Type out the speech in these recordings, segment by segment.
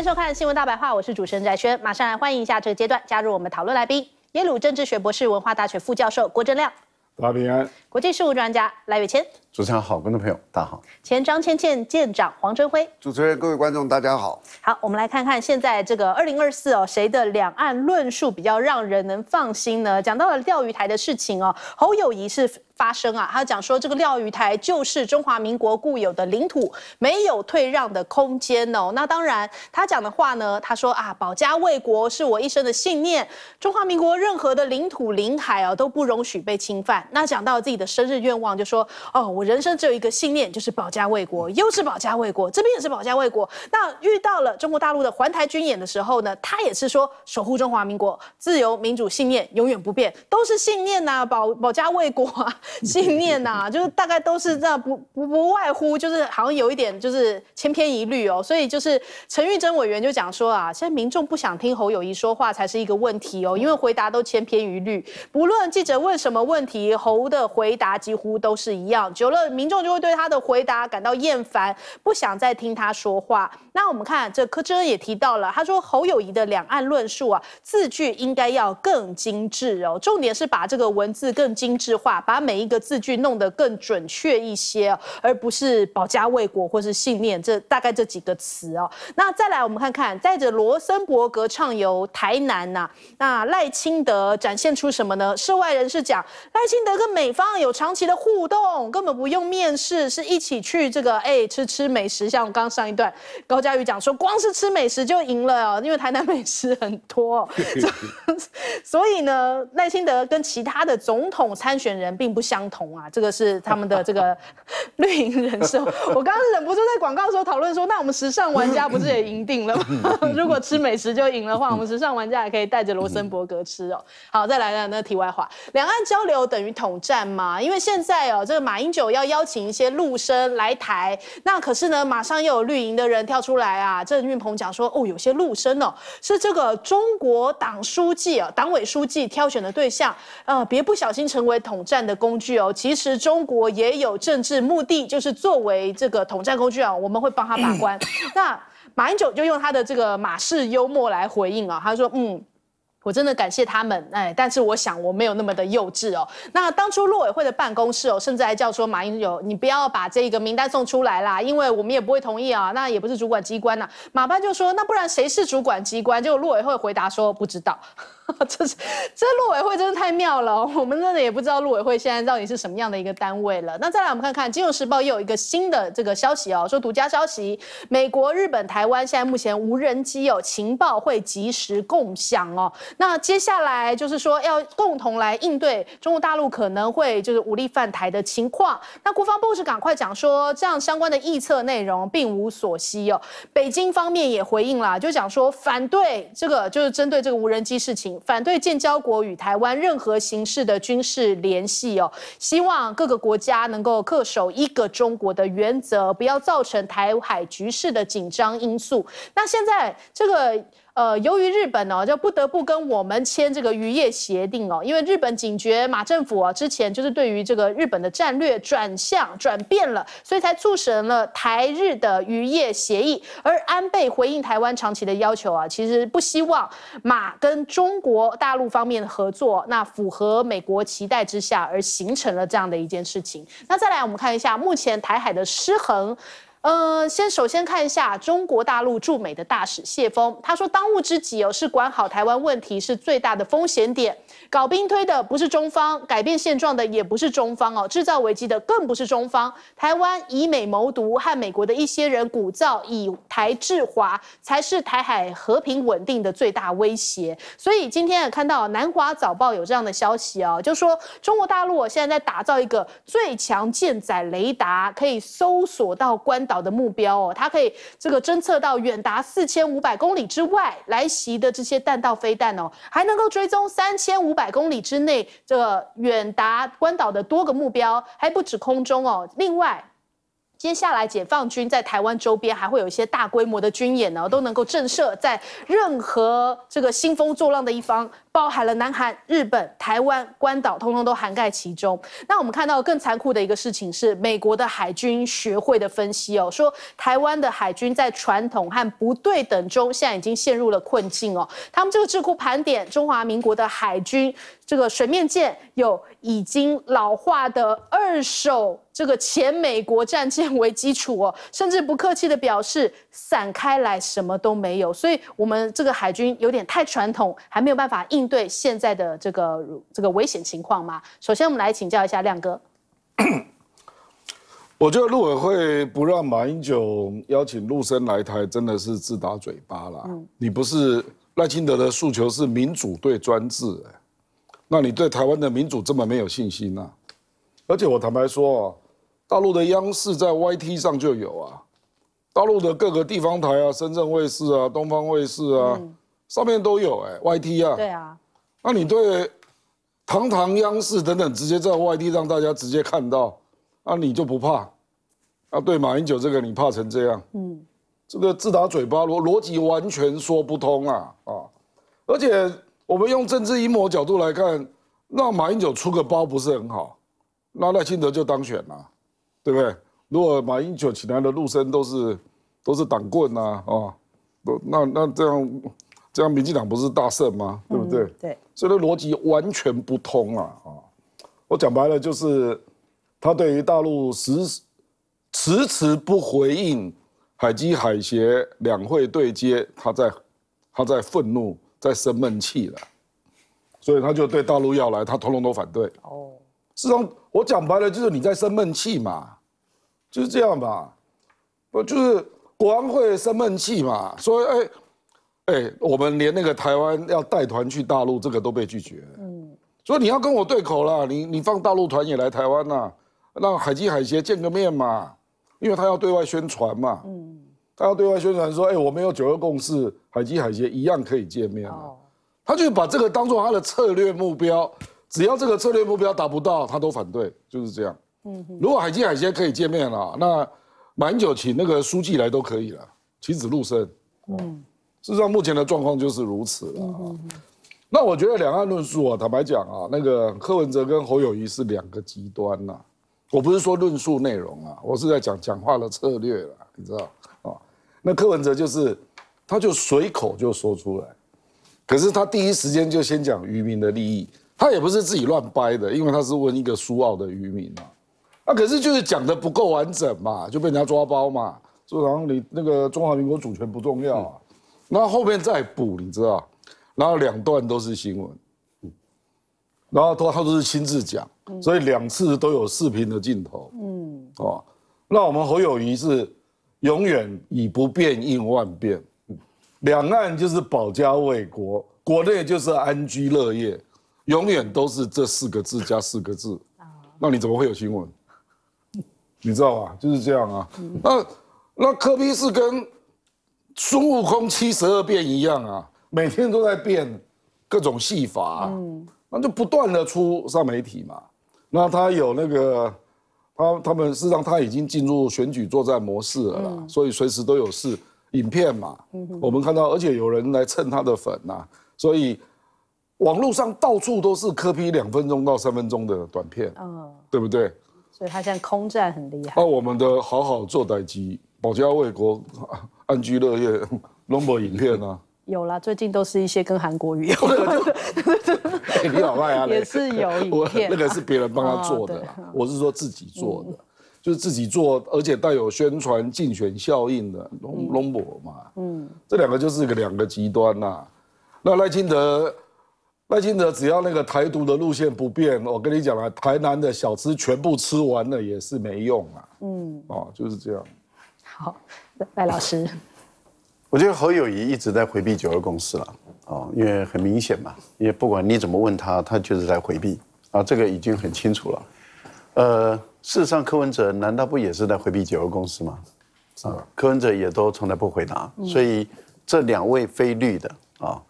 欢迎收看《新闻大白话》，我是主持人翟轩。马上来欢迎一下这个阶段加入我们讨论来宾：耶鲁政治学博士、文化大学副教授郭正亮，大平安；国际事务专家赖月谦，主持人好，观众朋友大家好。前张倩倩舰长黄镇辉，主持人各位观众大家好。好，我们来看看现在这个二零二四哦，谁的两岸论述比较让人能放心呢？讲到了钓鱼台的事情哦，侯友谊是发生啊，他讲说这个钓鱼台就是中华民国固有的领土，没有退让的空间哦。那当然，他讲的话呢，他说啊，保家卫国是我一生的信念，中华民国任何的领土领海啊都不容许被侵犯。那讲到自己的生日愿望，就说哦。我人生只有一个信念，就是保家卫国。又是保家卫国，这边也是保家卫国。那遇到了中国大陆的环台军演的时候呢，他也是说守护中华民国自由民主信念永远不变，都是信念呐，保保家卫国啊，信念呐，就是大概都是这样，不不不外乎就是好像有一点就是千篇一律哦。所以就是陈玉珍委员就讲说啊，现在民众不想听侯友谊说话才是一个问题哦，因为回答都千篇一律，不论记者问什么问题，侯的回答几乎都是一样。就了民众就会对他的回答感到厌烦，不想再听他说话。那我们看，这柯志恩也提到了，他说侯友谊的两岸论述啊，字句应该要更精致哦，重点是把这个文字更精致化，把每一个字句弄得更准确一些，而不是保家卫国或是信念这大概这几个词哦。那再来，我们看看载着罗森伯格畅游台南呐，那赖清德展现出什么呢？涉外人士讲，赖清德跟美方有长期的互动，根本。不用面试，是一起去这个哎吃吃美食，像我刚刚上一段高嘉宇讲说，光是吃美食就赢了哦，因为台南美食很多，所以呢，赖清德跟其他的总统参选人并不相同啊，这个是他们的这个绿营人设。我刚刚忍不住在广告的时候讨论说，那我们时尚玩家不是也赢定了吗？如果吃美食就赢的话，我们时尚玩家也可以带着罗森伯格吃哦。好，再来，呢，那个题外话，两岸交流等于统战吗？因为现在哦，这个马英九。要邀请一些陆生来台，那可是呢，马上又有绿营的人跳出来啊。郑运鹏讲说，哦，有些陆生哦，是这个中国党书记啊，党委书记挑选的对象，呃，别不小心成为统战的工具哦。其实中国也有政治目的，就是作为这个统战工具啊，我们会帮他把关。那马英九就用他的这个马氏幽默来回应啊，他说，嗯。我真的感谢他们，哎，但是我想我没有那么的幼稚哦。那当初陆委会的办公室哦，甚至还叫说马英九，你不要把这个名单送出来啦，因为我们也不会同意啊。那也不是主管机关呐，马班就说，那不然谁是主管机关？结果路委会回答说不知道。这 是这陆委会真的太妙了，我们真的也不知道陆委会现在到底是什么样的一个单位了。那再来，我们看看《金融时报》又有一个新的这个消息哦，说独家消息，美国、日本、台湾现在目前无人机有情报会及时共享哦。那接下来就是说要共同来应对中国大陆可能会就是武力犯台的情况。那国防部是赶快讲说，这样相关的预测内容并无所惜哦。北京方面也回应了，就讲说反对这个，就是针对这个无人机事情。反对建交国与台湾任何形式的军事联系哦，希望各个国家能够恪守一个中国的原则，不要造成台海局势的紧张因素。那现在这个。呃，由于日本哦，就不得不跟我们签这个渔业协定哦，因为日本警觉马政府啊，之前就是对于这个日本的战略转向转变了，所以才促成了台日的渔业协议。而安倍回应台湾长期的要求啊，其实不希望马跟中国大陆方面合作，那符合美国期待之下而形成了这样的一件事情。那再来，我们看一下目前台海的失衡。呃，先首先看一下中国大陆驻美的大使谢峰，他说当务之急哦，是管好台湾问题，是最大的风险点。搞兵推的不是中方，改变现状的也不是中方哦，制造危机的更不是中方。台湾以美谋独和美国的一些人鼓噪以台制华，才是台海和平稳定的最大威胁。所以今天看到南华早报有这样的消息哦，就说中国大陆现在在打造一个最强舰载雷达，可以搜索到关。岛的目标哦，它可以这个侦测到远达四千五百公里之外来袭的这些弹道飞弹哦，还能够追踪三千五百公里之内这个远达关岛的多个目标，还不止空中哦。另外，接下来解放军在台湾周边还会有一些大规模的军演呢，都能够震慑在任何这个兴风作浪的一方。包含了南韩、日本、台湾、关岛，通通都涵盖其中。那我们看到更残酷的一个事情是，美国的海军学会的分析哦，说台湾的海军在传统和不对等中，现在已经陷入了困境哦。他们这个智库盘点中华民国的海军，这个水面舰有已经老化的二手这个前美国战舰为基础哦，甚至不客气的表示散开来什么都没有。所以，我们这个海军有点太传统，还没有办法应。应对现在的这个这个危险情况吗？首先，我们来请教一下亮哥。我觉得陆委会不让马英九邀请陆生来台，真的是自打嘴巴了。你不是赖清德的诉求是民主对专制？那你对台湾的民主这么没有信心呢？而且我坦白说啊，大陆的央视在 YT 上就有啊，大陆的各个地方台啊，深圳卫视啊，东方卫视啊。上面都有哎，Y T 啊，对啊，那你对堂堂央视等等直接在 Y T 让大家直接看到，那你就不怕？啊，对马英九这个你怕成这样，嗯，这个自打嘴巴，逻逻辑完全说不通啊啊！而且我们用政治阴谋角度来看，让马英九出个包不是很好，那赖清德就当选了，对不对？如果马英九请来的陆生都是都是党棍呐啊，哦，那那这样。像民进党不是大胜吗？对不对？对，所以逻辑完全不通啊！我讲白了就是，他对于大陆迟迟迟不回应海基海协两会对接，他在他在愤怒，在生闷气了，所以他就对大陆要来，他通通都反对。哦，事实上我讲白了就是你在生闷气嘛，就是这样吧？不就是国安会生闷气嘛？所以哎。对，我们连那个台湾要带团去大陆，这个都被拒绝。嗯，所以你要跟我对口了，你你放大陆团也来台湾呐，让海基海协见个面嘛，因为他要对外宣传嘛。嗯，他要对外宣传说，哎，我们有九二共识，海基海协一样可以见面。哦，他就把这个当作他的策略目标，只要这个策略目标达不到，他都反对，就是这样。嗯，如果海基海协可以见面了，那满酒请那个书记来都可以了，棋子入身。嗯。事实上，目前的状况就是如此了。那我觉得两岸论述啊，坦白讲啊，那个柯文哲跟侯友谊是两个极端呐。我不是说论述内容啊，我是在讲讲话的策略了，你知道？哦，那柯文哲就是，他就随口就说出来，可是他第一时间就先讲渔民的利益，他也不是自己乱掰的，因为他是问一个苏澳的渔民啊。那可是就是讲的不够完整嘛，就被人家抓包嘛。说然后你那个中华民国主权不重要。那后面再补，你知道，然后两段都是新闻，然后他他都是亲自讲，所以两次都有视频的镜头，嗯，哦，那我们侯友谊是永远以不变应万变，两岸就是保家卫国，国内就是安居乐业，永远都是这四个字加四个字，那你怎么会有新闻？你知道吧？就是这样啊，那那柯比是跟。孙悟空七十二变一样啊，每天都在变各种戏法，那就不断的出上媒体嘛。那他有那个他他们，事实上他已经进入选举作战模式了啦，所以随时都有事影片嘛。我们看到，而且有人来蹭他的粉呐，所以网络上到处都是科批两分钟到三分钟的短片，对不对？所以他现在空战很厉害。那我们的好好做待机，保家卫国。安居乐业 l o m 影片啊，有啦，最近都是一些跟韩国语有关的，李老赖啊，也是有影片，那个是别人帮他做的，我是说自己做的，就是自己做，而且带有宣传竞选效应的 l o m 嘛，嗯，这两个就是个两个极端呐，那赖清德，赖清德只要那个台独的路线不变，我跟你讲啊，台南的小吃全部吃完了也是没用啊，嗯，哦，就是这样，好。赖老师，我觉得侯友谊一直在回避九二共识了，哦，因为很明显嘛，因为不管你怎么问他，他就是在回避啊，这个已经很清楚了。呃，事实上柯文哲难道不也是在回避九二共识吗？啊，柯文哲也都从来不回答，所以这两位非绿的啊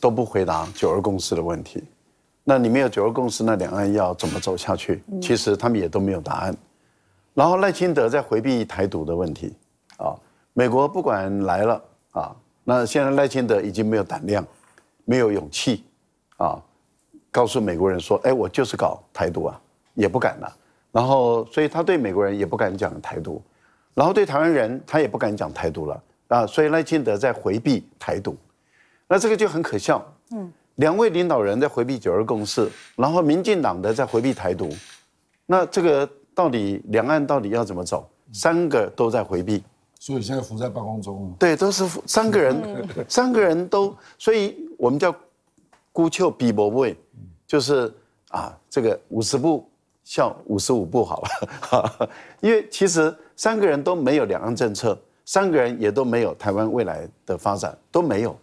都不回答九二共识的问题。那你没有九二共识，那两岸要怎么走下去？其实他们也都没有答案。然后赖清德在回避台独的问题。啊，美国不管来了啊，那现在赖清德已经没有胆量，没有勇气，啊，告诉美国人说，哎，我就是搞台独啊，也不敢了。然后，所以他对美国人也不敢讲台独，然后对台湾人他也不敢讲台独了啊。所以赖清德在回避台独，那这个就很可笑。嗯，两位领导人在回避九二共识，然后民进党的在回避台独，那这个到底两岸到底要怎么走？三个都在回避。所以现在浮在半空中对，都是三个人，三个人都，所以我们叫孤丘比伯位，就是啊，这个五十步笑五十五步好了。因为其实三个人都没有两岸政策，三个人也都没有台湾未来的发展都没有，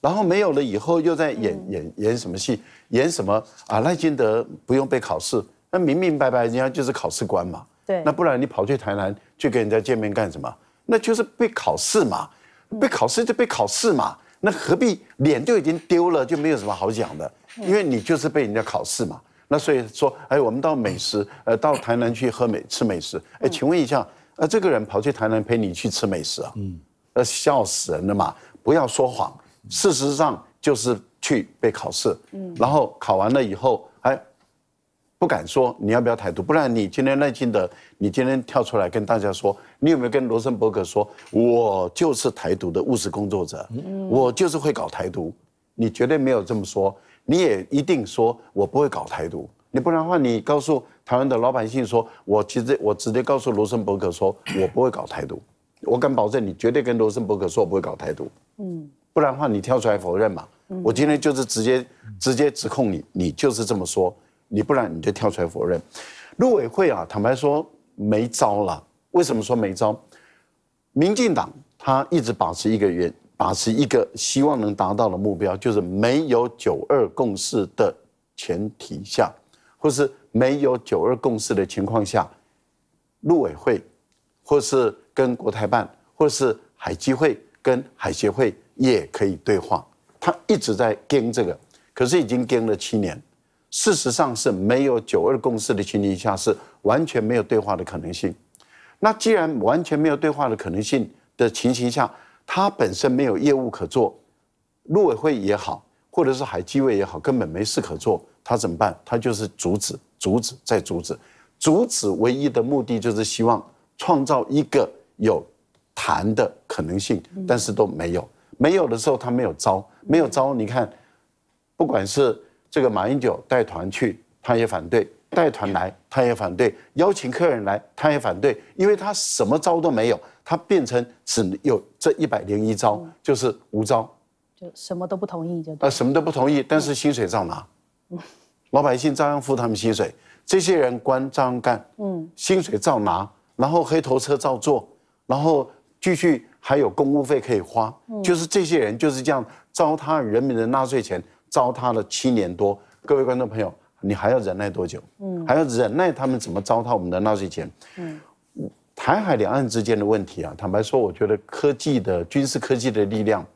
然后没有了以后又在演演演什么戏？演什么啊？赖金德不用被考试，那明明白白人家就是考试官嘛。对，那不然你跑去台南去跟人家见面干什么？那就是被考试嘛，被考试就被考试嘛，那何必脸就已经丢了，就没有什么好讲的，因为你就是被人家考试嘛。那所以说，哎，我们到美食，呃，到台南去喝美吃美食。哎，请问一下，呃，这个人跑去台南陪你去吃美食啊？嗯，呃，笑死人了嘛！不要说谎，事实上就是去被考试。嗯，然后考完了以后，哎。不敢说，你要不要台独？不然你今天耐心的，你今天跳出来跟大家说，你有没有跟罗森伯格说，我就是台独的务实工作者，我就是会搞台独？你绝对没有这么说，你也一定说我不会搞台独，你不然的话，你告诉台湾的老百姓说，我其实我直接告诉罗森伯格说我不会搞台独，我敢保证你绝对跟罗森伯格说我不会搞台独，嗯，不然的话你跳出来否认嘛，我今天就是直接直接指控你，你就是这么说。你不然你就跳出来否认，陆委会啊，坦白说没招了。为什么说没招？民进党他一直保持一个原，保持一个希望能达到的目标，就是没有九二共识的前提下，或是没有九二共识的情况下，陆委会或是跟国台办或是海基会跟海协会也可以对话。他一直在跟这个，可是已经跟了七年。事实上是没有九二共识的情形下，是完全没有对话的可能性。那既然完全没有对话的可能性的情形下，他本身没有业务可做，陆委会也好，或者是海基会也好，根本没事可做，他怎么办？他就是阻止、阻止再阻止，阻止唯一的目的就是希望创造一个有谈的可能性，但是都没有。没有的时候，他没有招，没有招。你看，不管是。这个马英九带团去，他也反对；带团来，他也反对；邀请客人来，他也反对。因为他什么招都没有，他变成只有这一百零一招，就是无招，就什么都不同意，就什么都不同意。但是薪水照拿，老百姓照样付他们薪水，这些人官照样干，嗯，薪水照拿，然后黑头车照坐，然后继续还有公务费可以花，就是这些人就是这样糟蹋人民的纳税钱。糟蹋了七年多，各位观众朋友，你还要忍耐多久？嗯，还要忍耐他们怎么糟蹋我们的纳税钱？嗯，台海两岸之间的问题啊，坦白说，我觉得科技的军事科技的力量，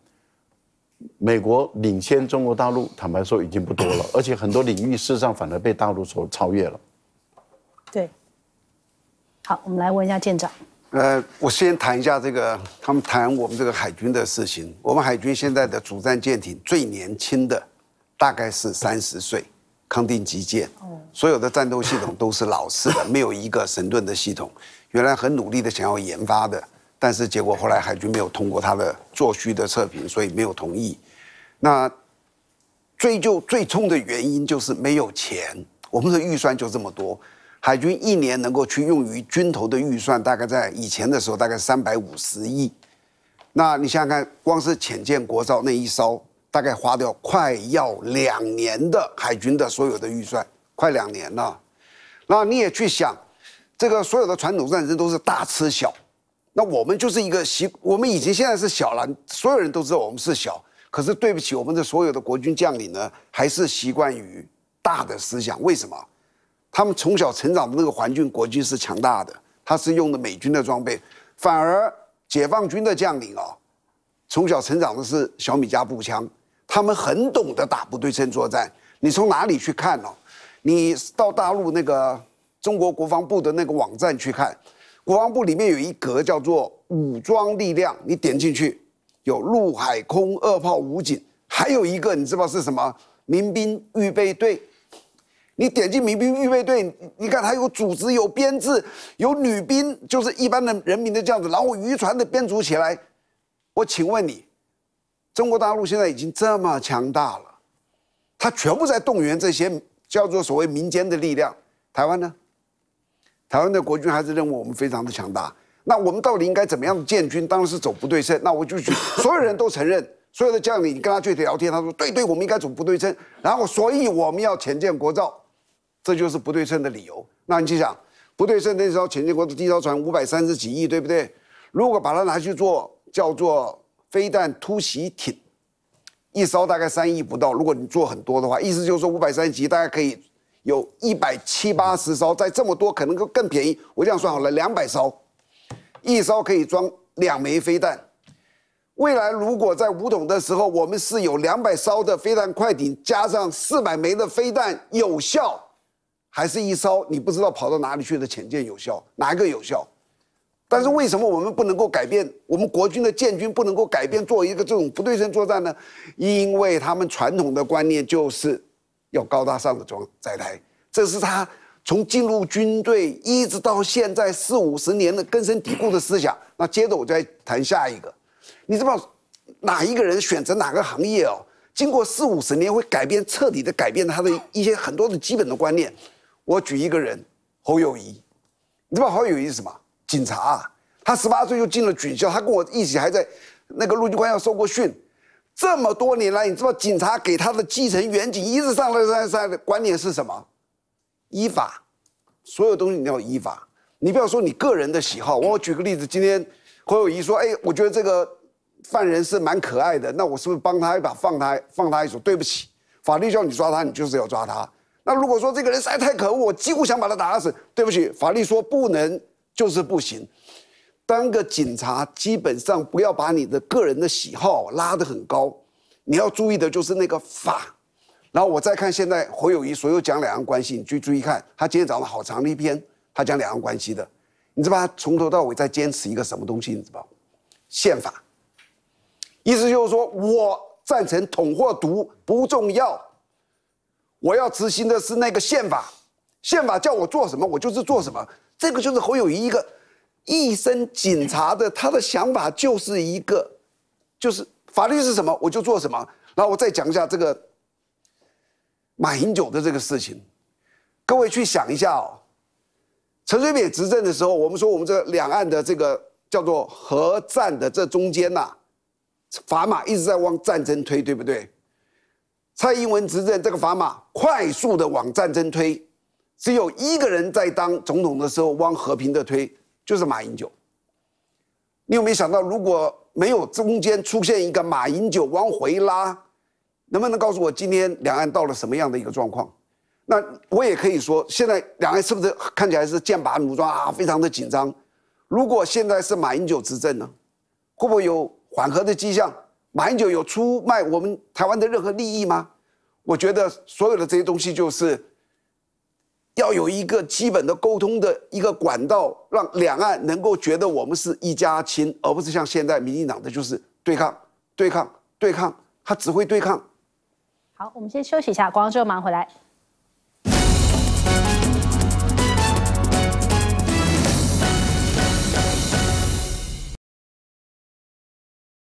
美国领先中国大陆，坦白说已经不多了，而且很多领域事实上反而被大陆所超越了。对，好，我们来问一下舰长。呃，我先谈一下这个，他们谈我们这个海军的事情。我们海军现在的主战舰艇最年轻的。大概是三十岁，康定基舰，所有的战斗系统都是老式的，没有一个神盾的系统。原来很努力的想要研发的，但是结果后来海军没有通过他的作虚的测评，所以没有同意。那追究最冲的原因就是没有钱，我们的预算就这么多，海军一年能够去用于军头的预算大概在以前的时候大概三百五十亿。那你想想看，光是浅见国造那一艘。大概花掉快要两年的海军的所有的预算，快两年了。那你也去想，这个所有的传统战争都是大吃小，那我们就是一个习，我们已经现在是小了，所有人都知道我们是小。可是对不起，我们的所有的国军将领呢，还是习惯于大的思想。为什么？他们从小成长的那个环境，国军是强大的，他是用的美军的装备，反而解放军的将领啊，从小成长的是小米加步枪。他们很懂得打不对称作战。你从哪里去看呢？你到大陆那个中国国防部的那个网站去看，国防部里面有一格叫做武装力量。你点进去，有陆海空二炮、武警，还有一个你知道是什么？民兵预备队。你点进民兵预备队，你看它有组织、有编制、有女兵，就是一般的人民的这样子，然后渔船的编组起来。我请问你。中国大陆现在已经这么强大了，他全部在动员这些叫做所谓民间的力量。台湾呢，台湾的国军还是认为我们非常的强大。那我们到底应该怎么样建军？当然是走不对称。那我就去，所有人都承认，所有的将领你跟他具体聊天，他说：“对，对，我们应该走不对称。”然后，所以我们要浅建国造，这就是不对称的理由。那你就想，不对称那艘浅建国的第一艘船五百三十几亿，对不对？如果把它拿去做叫做。飞弹突袭艇，一艘大概三亿不到。如果你做很多的话，意思就是说五百三级大概可以有一百七八十艘，在这么多可能更便宜。我这样算好了，两百艘，一艘可以装两枚飞弹。未来如果在五统的时候，我们是有两百艘的飞弹快艇，加上四百枚的飞弹，有效还是一艘？你不知道跑到哪里去的潜舰有效，哪一个有效？但是为什么我们不能够改变我们国军的建军不能够改变做一个这种不对称作战呢？因为他们传统的观念就是，要高大上的装载台，这是他从进入军队一直到现在四五十年的根深蒂固的思想。那接着我再谈下一个，你知道哪一个人选择哪个行业哦？经过四五十年会改变彻底的改变他的一些很多的基本的观念。我举一个人，侯友谊，你知道侯友谊是什么？警察，他十八岁就进了军校，他跟我一起还在那个陆军官校受过训。这么多年来，你知道警察给他的基层远景一直上来上的观念是什么？依法，所有东西你要依法。你不要说你个人的喜好。我举个例子，今天侯友谊说：“哎，我觉得这个犯人是蛮可爱的，那我是不是帮他一把，放他放他一手？”对不起，法律叫你抓他，你就是要抓他。那如果说这个人实在太可恶，我几乎想把他打死。对不起，法律说不能。就是不行，当个警察，基本上不要把你的个人的喜好拉得很高，你要注意的就是那个法。然后我再看现在侯友谊所有讲两岸关系，你去注意看，他今天早上好长的一篇，他讲两岸关系的，你知道他从头到尾在坚持一个什么东西？你知道宪法。意思就是说，我赞成统或独不重要，我要执行的是那个宪法，宪法叫我做什么，我就是做什么。这个就是侯友谊一个一身警察的，他的想法就是一个，就是法律是什么我就做什么。然后我再讲一下这个马英九的这个事情，各位去想一下哦。陈水扁执政的时候，我们说我们这两岸的这个叫做核战的这中间呐，砝码一直在往战争推，对不对？蔡英文执政，这个砝码快速的往战争推。只有一个人在当总统的时候往和平的推，就是马英九。你有没有想到，如果没有中间出现一个马英九往回拉，能不能告诉我今天两岸到了什么样的一个状况？那我也可以说，现在两岸是不是看起来是剑拔弩张啊，非常的紧张？如果现在是马英九执政呢，会不会有缓和的迹象？马英九有出卖我们台湾的任何利益吗？我觉得所有的这些东西就是。要有一个基本的沟通的一个管道，让两岸能够觉得我们是一家亲，而不是像现在民进党的就是对抗、对抗、对抗，他只会对抗。好，我们先休息一下，光正忙回来。